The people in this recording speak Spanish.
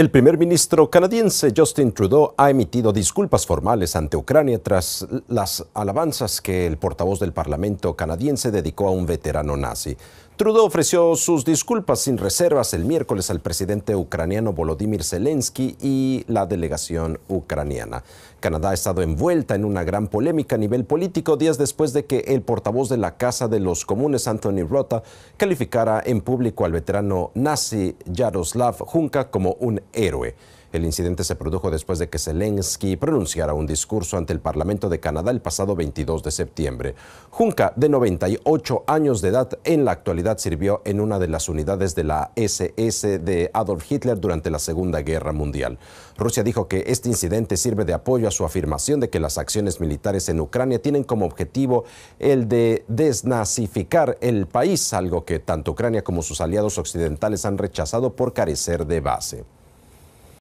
El primer ministro canadiense Justin Trudeau ha emitido disculpas formales ante Ucrania tras las alabanzas que el portavoz del Parlamento canadiense dedicó a un veterano nazi. Trudeau ofreció sus disculpas sin reservas el miércoles al presidente ucraniano Volodymyr Zelensky y la delegación ucraniana. Canadá ha estado envuelta en una gran polémica a nivel político días después de que el portavoz de la Casa de los Comunes, Anthony Rota, calificara en público al veterano nazi Yaroslav Junka como un héroe. El incidente se produjo después de que Zelensky pronunciara un discurso ante el Parlamento de Canadá el pasado 22 de septiembre. Junca, de 98 años de edad, en la actualidad sirvió en una de las unidades de la SS de Adolf Hitler durante la Segunda Guerra Mundial. Rusia dijo que este incidente sirve de apoyo a su afirmación de que las acciones militares en Ucrania tienen como objetivo el de desnazificar el país, algo que tanto Ucrania como sus aliados occidentales han rechazado por carecer de base.